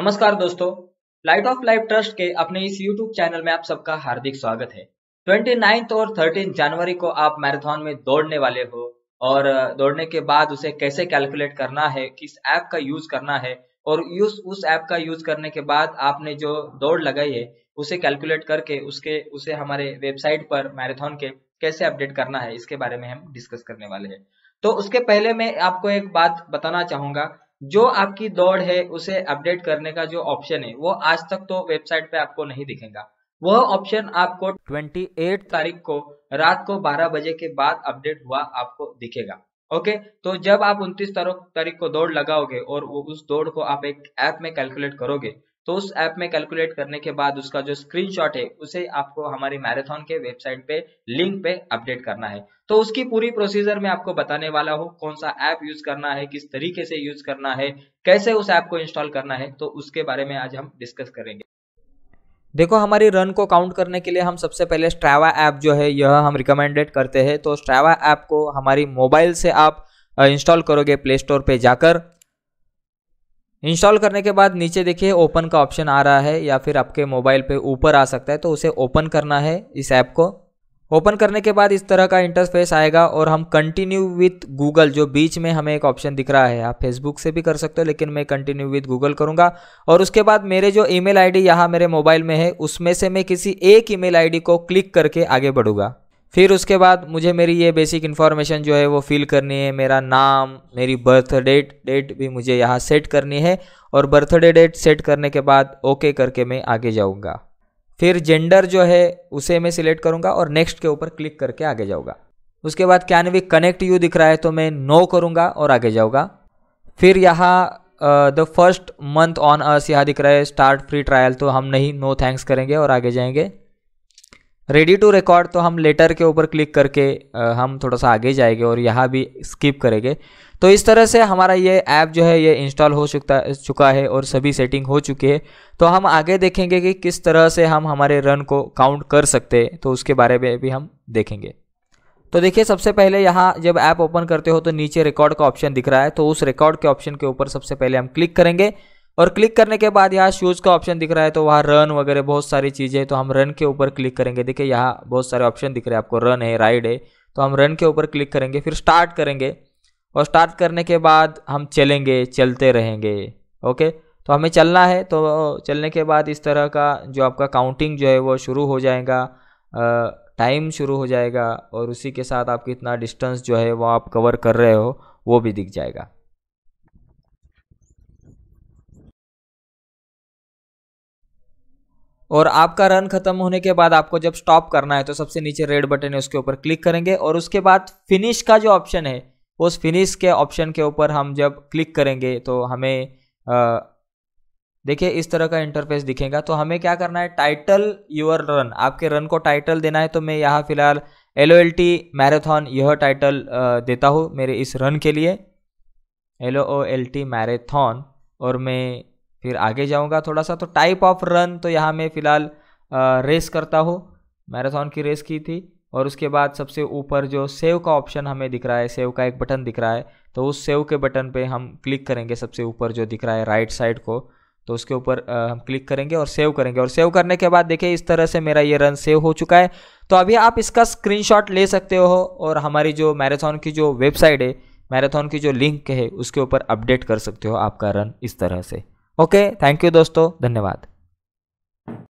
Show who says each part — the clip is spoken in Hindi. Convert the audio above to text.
Speaker 1: नमस्कार दोस्तों लाइट ऑफ लाइफ ट्रस्ट के अपने इस यूट्यूब चैनल में आप सबका हार्दिक स्वागत है ट्वेंटी नाइन्थ और थर्टीन जनवरी को आप मैराथन में दौड़ने वाले हो और दौड़ने के बाद उसे कैसे कैलकुलेट करना है किस ऐप का यूज करना है और यूज उस ऐप का यूज करने के बाद आपने जो दौड़ लगाई है उसे कैलकुलेट करके उसके उसे हमारे वेबसाइट पर मैराथन के कैसे अपडेट करना है इसके बारे में हम डिस्कस करने वाले हैं तो उसके पहले मैं आपको एक बात बताना चाहूंगा जो आपकी दौड़ है उसे अपडेट करने का जो ऑप्शन है वो आज तक तो वेबसाइट पे आपको नहीं दिखेगा वह ऑप्शन आपको 28 तारीख को रात को 12 बजे के बाद अपडेट हुआ आपको दिखेगा ओके तो जब आप 29 तारीख को दौड़ लगाओगे और उस दौड़ को आप एक ऐप में कैलकुलेट करोगे तो उस ऐप में कैलकुलेट करने के बाद उसका जो स्क्रीनशॉट है उसे आपको हमारी मैराथन के वेबसाइट पे लिंक पे अपडेट करना है तो उसकी पूरी प्रोसीजर मैं आपको बताने वाला हूँ कौन सा ऐप यूज करना है किस तरीके से यूज करना है कैसे उस ऐप को इंस्टॉल करना है तो उसके बारे में आज हम डिस्कस करेंगे देखो हमारी रन को काउंट करने के लिए हम सबसे पहले स्ट्रावा ऐप जो है यह हम रिकमेंडेड करते हैं तो स्ट्रावा ऐप को हमारी मोबाइल से आप इंस्टॉल करोगे प्ले स्टोर पे जाकर इंस्टॉल करने के बाद नीचे देखिए ओपन का ऑप्शन आ रहा है या फिर आपके मोबाइल पे ऊपर आ सकता है तो उसे ओपन करना है इस ऐप को ओपन करने के बाद इस तरह का इंटरफेस आएगा और हम कंटिन्यू विथ गूगल जो बीच में हमें एक ऑप्शन दिख रहा है आप फेसबुक से भी कर सकते हो लेकिन मैं कंटिन्यू विथ गूगल करूंगा और उसके बाद मेरे जो ईमेल आईडी यहाँ मेरे मोबाइल में है उसमें से मैं किसी एक ईमेल आईडी को क्लिक करके आगे बढ़ूंगा फिर उसके बाद मुझे मेरी ये बेसिक इन्फॉर्मेशन जो है वो फिल करनी है मेरा नाम मेरी बर्थ डेट डेट भी मुझे यहाँ सेट करनी है और बर्थडे डेट सेट करने के बाद ओके करके मैं आगे जाऊँगा फिर जेंडर जो है उसे मैं सिलेक्ट करूँगा और नेक्स्ट के ऊपर क्लिक करके आगे जाऊँगा उसके बाद कैन वी कनेक्ट यू दिख रहा है तो मैं नो करूँगा और आगे जाऊँगा फिर यहाँ the first month on ours यहाँ दिख रहा है स्टार्ट फ्री ट्रायल तो हम नहीं नो थैंक्स करेंगे और आगे जाएंगे रेडी टू रिकॉर्ड तो हम लेटर के ऊपर क्लिक करके हम थोड़ा सा आगे जाएंगे और यहाँ भी स्किप करेंगे तो इस तरह से हमारा ये ऐप जो है ये इंस्टॉल हो चुका चुका है और सभी सेटिंग हो चुकी है तो हम आगे देखेंगे कि किस तरह से हम हमारे रन को काउंट कर सकते हैं तो उसके बारे में भी हम देखेंगे तो देखिए सबसे पहले यहाँ जब ऐप ओपन करते हो तो नीचे रिकॉर्ड का ऑप्शन दिख रहा है तो उस रिकॉर्ड के ऑप्शन के ऊपर सबसे पहले हम क्लिक करेंगे और क्लिक करने के बाद यहाँ शूज़ का ऑप्शन दिख रहा है तो वहाँ रन वगैरह बहुत सारी चीज़ें तो हम रन के ऊपर क्लिक करेंगे देखिए यहाँ बहुत सारे ऑप्शन दिख रहे हैं आपको रन है राइड है तो हम रन के ऊपर क्लिक करेंगे फिर स्टार्ट करेंगे और स्टार्ट करने के बाद हम चलेंगे चलते रहेंगे ओके तो हमें चलना है तो चलने के बाद इस तरह का जो आपका काउंटिंग जो है वो शुरू हो जाएगा टाइम शुरू हो जाएगा और उसी के साथ आप कितना डिस्टेंस जो है वो आप कवर कर रहे हो वो भी दिख जाएगा और आपका रन खत्म होने के बाद आपको जब स्टॉप करना है तो सबसे नीचे रेड बटन है उसके ऊपर क्लिक करेंगे और उसके बाद फिनिश का जो ऑप्शन है उस फिनिश के ऑप्शन के ऊपर हम जब क्लिक करेंगे तो हमें देखिए इस तरह का इंटरफेस दिखेगा तो हमें क्या करना है टाइटल यूर रन आपके रन को टाइटल देना है तो मैं यहाँ फिलहाल L O L T marathon यह टाइटल देता हूँ मेरे इस रन के लिए L O L T marathon और मैं फिर आगे जाऊँगा थोड़ा सा तो टाइप ऑफ रन तो यहाँ मैं फ़िलहाल रेस करता हूँ मैराथन की रेस की थी और उसके बाद सबसे ऊपर जो सेव का ऑप्शन हमें दिख रहा है सेव का एक बटन दिख रहा है तो उस सेव के बटन पे हम क्लिक करेंगे सबसे ऊपर जो दिख रहा है राइट साइड को तो उसके ऊपर हम क्लिक करेंगे और सेव करेंगे और सेव करने के बाद देखिए इस तरह से मेरा ये रन सेव हो चुका है तो अभी आप इसका स्क्रीनशॉट ले सकते हो और हमारी जो मैराथन की जो वेबसाइट है मैराथन की जो लिंक है उसके ऊपर अपडेट कर सकते हो आपका रन इस तरह से ओके थैंक यू दोस्तों धन्यवाद